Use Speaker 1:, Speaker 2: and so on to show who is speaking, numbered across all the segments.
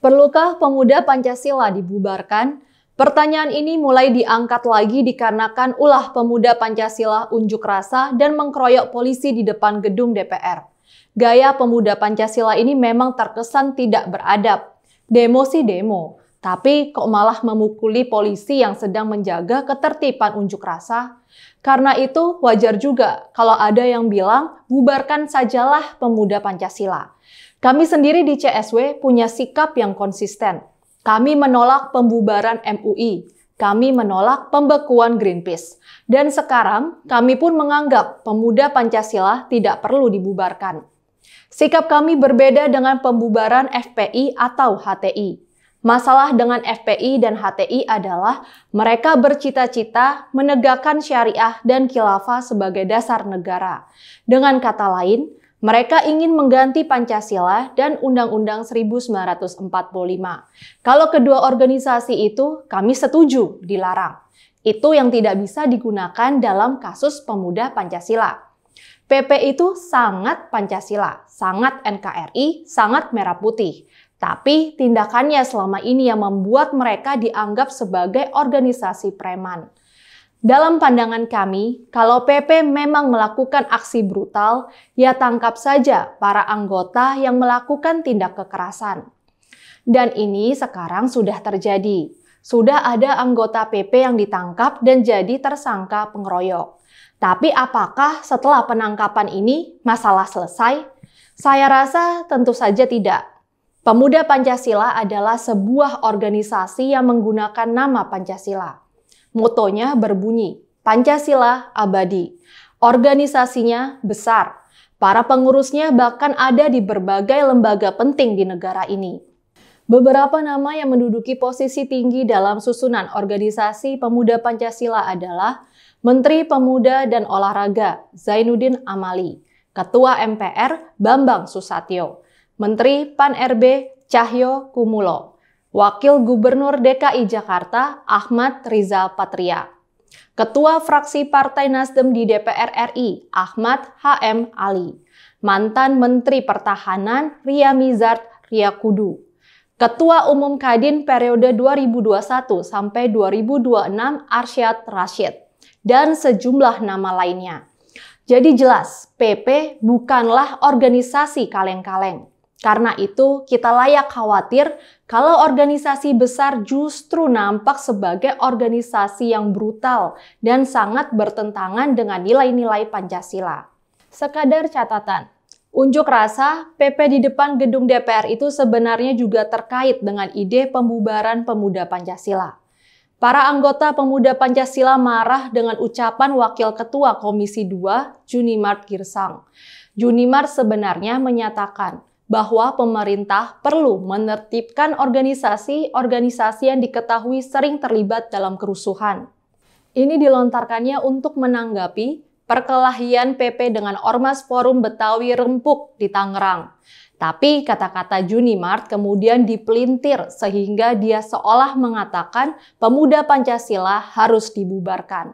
Speaker 1: Perlukah pemuda Pancasila dibubarkan? Pertanyaan ini mulai diangkat lagi dikarenakan ulah pemuda Pancasila unjuk rasa dan mengkroyok polisi di depan gedung DPR. Gaya pemuda Pancasila ini memang terkesan tidak beradab. Demo sih demo, tapi kok malah memukuli polisi yang sedang menjaga ketertiban unjuk rasa? Karena itu wajar juga kalau ada yang bilang bubarkan sajalah pemuda Pancasila. Kami sendiri di CSW punya sikap yang konsisten. Kami menolak pembubaran MUI. Kami menolak pembekuan Greenpeace. Dan sekarang kami pun menganggap pemuda Pancasila tidak perlu dibubarkan. Sikap kami berbeda dengan pembubaran FPI atau HTI. Masalah dengan FPI dan HTI adalah mereka bercita-cita menegakkan syariah dan khilafah sebagai dasar negara. Dengan kata lain, mereka ingin mengganti Pancasila dan Undang-Undang 1945. Kalau kedua organisasi itu, kami setuju dilarang. Itu yang tidak bisa digunakan dalam kasus pemuda Pancasila. PP itu sangat Pancasila, sangat NKRI, sangat merah putih. Tapi tindakannya selama ini yang membuat mereka dianggap sebagai organisasi preman. Dalam pandangan kami, kalau PP memang melakukan aksi brutal, ya tangkap saja para anggota yang melakukan tindak kekerasan. Dan ini sekarang sudah terjadi. Sudah ada anggota PP yang ditangkap dan jadi tersangka pengeroyok. Tapi apakah setelah penangkapan ini masalah selesai? Saya rasa tentu saja tidak. Pemuda Pancasila adalah sebuah organisasi yang menggunakan nama Pancasila. Motonya berbunyi, Pancasila abadi. Organisasinya besar. Para pengurusnya bahkan ada di berbagai lembaga penting di negara ini. Beberapa nama yang menduduki posisi tinggi dalam susunan organisasi Pemuda Pancasila adalah Menteri Pemuda dan Olahraga Zainuddin Amali, Ketua MPR Bambang Susatyo, Menteri Pan RB Cahyo Kumulo, Wakil Gubernur DKI Jakarta Ahmad Riza Patria, Ketua Fraksi Partai Nasdem di DPR RI Ahmad HM Ali, mantan Menteri Pertahanan Ria Mizard Ria Kudu, Ketua Umum Kadin periode 2021 sampai 2026 Arsyad Rashid, dan sejumlah nama lainnya. Jadi jelas, PP bukanlah organisasi kaleng-kaleng karena itu, kita layak khawatir kalau organisasi besar justru nampak sebagai organisasi yang brutal dan sangat bertentangan dengan nilai-nilai Pancasila. Sekadar catatan, unjuk rasa PP di depan gedung DPR itu sebenarnya juga terkait dengan ide pembubaran pemuda Pancasila. Para anggota pemuda Pancasila marah dengan ucapan Wakil Ketua Komisi 2, Junimart Girsang. Junimart sebenarnya menyatakan, bahwa pemerintah perlu menertibkan organisasi-organisasi yang diketahui sering terlibat dalam kerusuhan. Ini dilontarkannya untuk menanggapi perkelahian PP dengan Ormas Forum Betawi Rempuk di Tangerang. Tapi kata-kata Juni Mart kemudian dipelintir sehingga dia seolah mengatakan pemuda Pancasila harus dibubarkan.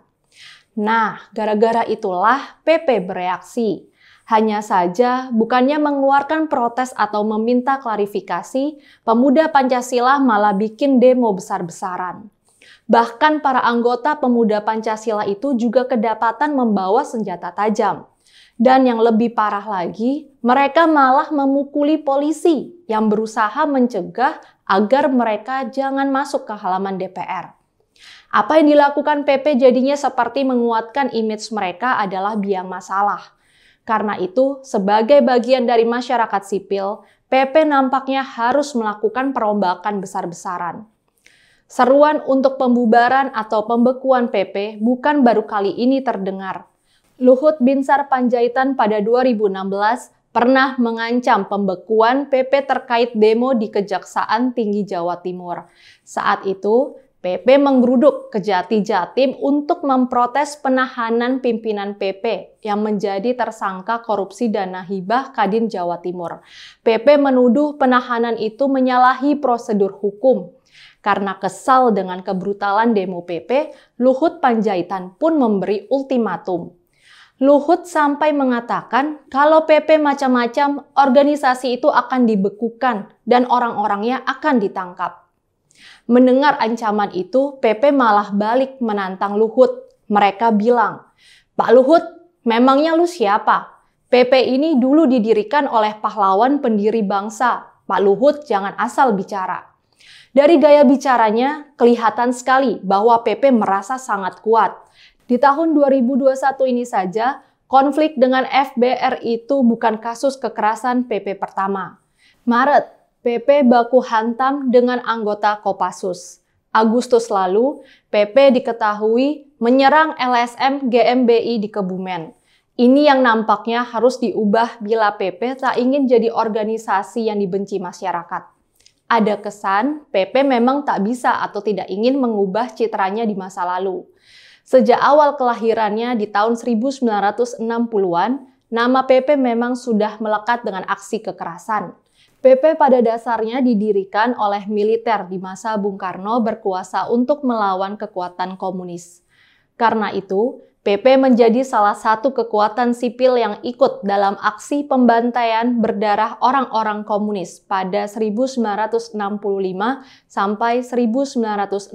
Speaker 1: Nah, gara-gara itulah PP bereaksi. Hanya saja, bukannya mengeluarkan protes atau meminta klarifikasi, pemuda Pancasila malah bikin demo besar-besaran. Bahkan para anggota pemuda Pancasila itu juga kedapatan membawa senjata tajam. Dan yang lebih parah lagi, mereka malah memukuli polisi yang berusaha mencegah agar mereka jangan masuk ke halaman DPR. Apa yang dilakukan PP jadinya seperti menguatkan image mereka adalah biang masalah. Karena itu, sebagai bagian dari masyarakat sipil, PP nampaknya harus melakukan perombakan besar-besaran. Seruan untuk pembubaran atau pembekuan PP bukan baru kali ini terdengar. Luhut Binsar Panjaitan pada 2016 pernah mengancam pembekuan PP terkait demo di Kejaksaan Tinggi Jawa Timur. Saat itu, PP menggeruduk ke Jatim untuk memprotes penahanan pimpinan PP yang menjadi tersangka korupsi dana hibah Kadin Jawa Timur. PP menuduh penahanan itu menyalahi prosedur hukum. Karena kesal dengan kebrutalan demo PP, Luhut Panjaitan pun memberi ultimatum. Luhut sampai mengatakan kalau PP macam-macam, organisasi itu akan dibekukan dan orang-orangnya akan ditangkap. Mendengar ancaman itu, PP malah balik menantang Luhut. Mereka bilang, Pak Luhut, memangnya lu siapa? PP ini dulu didirikan oleh pahlawan pendiri bangsa. Pak Luhut jangan asal bicara. Dari gaya bicaranya, kelihatan sekali bahwa PP merasa sangat kuat. Di tahun 2021 ini saja, konflik dengan FBR itu bukan kasus kekerasan PP pertama. Maret PP baku hantam dengan anggota Kopassus. Agustus lalu, PP diketahui menyerang LSM GMBI di Kebumen. Ini yang nampaknya harus diubah bila PP tak ingin jadi organisasi yang dibenci masyarakat. Ada kesan PP memang tak bisa atau tidak ingin mengubah citranya di masa lalu. Sejak awal kelahirannya di tahun 1960-an, nama PP memang sudah melekat dengan aksi kekerasan PP pada dasarnya didirikan oleh militer di masa Bung Karno berkuasa untuk melawan kekuatan komunis. Karena itu, PP menjadi salah satu kekuatan sipil yang ikut dalam aksi pembantaian berdarah orang-orang komunis pada 1965 sampai 1967.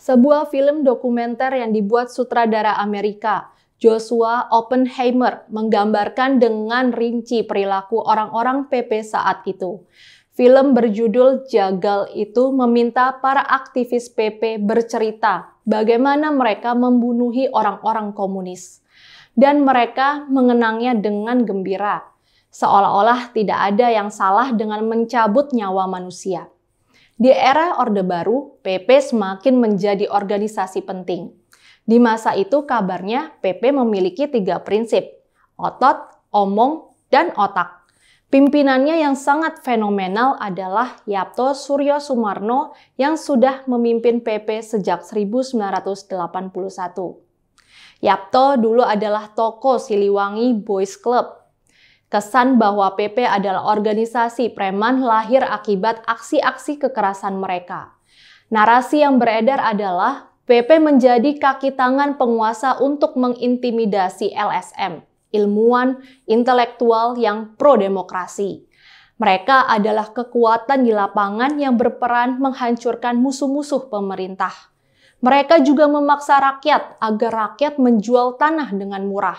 Speaker 1: Sebuah film dokumenter yang dibuat sutradara Amerika, Joshua Oppenheimer menggambarkan dengan rinci perilaku orang-orang PP saat itu. Film berjudul Jagal itu meminta para aktivis PP bercerita bagaimana mereka membunuhi orang-orang komunis. Dan mereka mengenangnya dengan gembira, seolah-olah tidak ada yang salah dengan mencabut nyawa manusia. Di era Orde Baru, PP semakin menjadi organisasi penting di masa itu kabarnya PP memiliki tiga prinsip, otot, omong, dan otak. Pimpinannya yang sangat fenomenal adalah Yapto Suryo Sumarno yang sudah memimpin PP sejak 1981. Yapto dulu adalah toko Siliwangi Boys Club kesan bahwa PP adalah organisasi preman lahir akibat aksi-aksi kekerasan mereka. Narasi yang beredar adalah PP menjadi kaki tangan penguasa untuk mengintimidasi LSM, ilmuwan, intelektual yang pro-demokrasi. Mereka adalah kekuatan di lapangan yang berperan menghancurkan musuh-musuh pemerintah. Mereka juga memaksa rakyat agar rakyat menjual tanah dengan murah.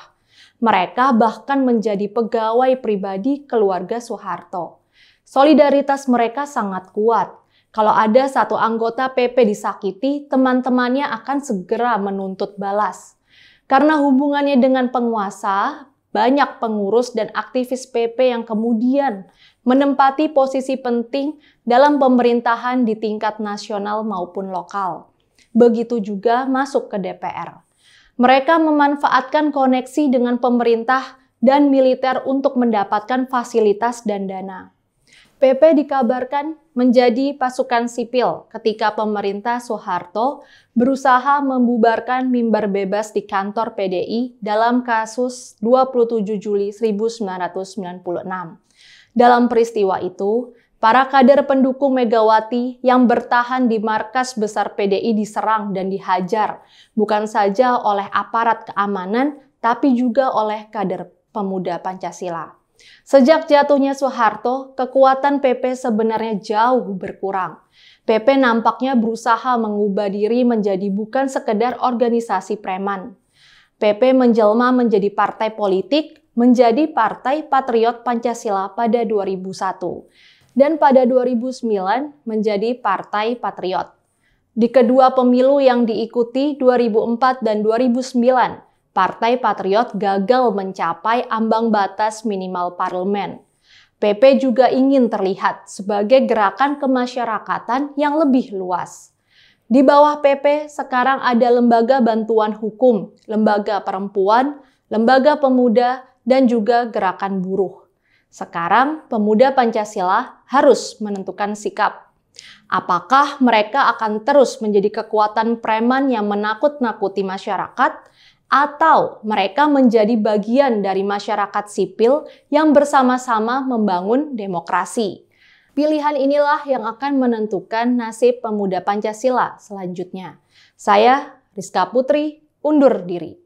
Speaker 1: Mereka bahkan menjadi pegawai pribadi keluarga Soeharto. Solidaritas mereka sangat kuat, kalau ada satu anggota PP disakiti, teman-temannya akan segera menuntut balas. Karena hubungannya dengan penguasa, banyak pengurus dan aktivis PP yang kemudian menempati posisi penting dalam pemerintahan di tingkat nasional maupun lokal. Begitu juga masuk ke DPR. Mereka memanfaatkan koneksi dengan pemerintah dan militer untuk mendapatkan fasilitas dan dana. PP dikabarkan menjadi pasukan sipil ketika pemerintah Soeharto berusaha membubarkan mimbar bebas di kantor PDI dalam kasus 27 Juli 1996. Dalam peristiwa itu, para kader pendukung Megawati yang bertahan di markas besar PDI diserang dan dihajar, bukan saja oleh aparat keamanan, tapi juga oleh kader pemuda Pancasila. Sejak jatuhnya Soeharto, kekuatan PP sebenarnya jauh berkurang. PP nampaknya berusaha mengubah diri menjadi bukan sekedar organisasi preman. PP menjelma menjadi partai politik, menjadi Partai Patriot Pancasila pada 2001 dan pada 2009 menjadi Partai Patriot. Di kedua pemilu yang diikuti 2004 dan 2009, Partai Patriot gagal mencapai ambang batas minimal parlemen. PP juga ingin terlihat sebagai gerakan kemasyarakatan yang lebih luas. Di bawah PP sekarang ada lembaga bantuan hukum, lembaga perempuan, lembaga pemuda, dan juga gerakan buruh. Sekarang pemuda Pancasila harus menentukan sikap. Apakah mereka akan terus menjadi kekuatan preman yang menakut-nakuti masyarakat atau mereka menjadi bagian dari masyarakat sipil yang bersama-sama membangun demokrasi. Pilihan inilah yang akan menentukan nasib pemuda Pancasila selanjutnya. Saya, Rizka Putri, undur diri.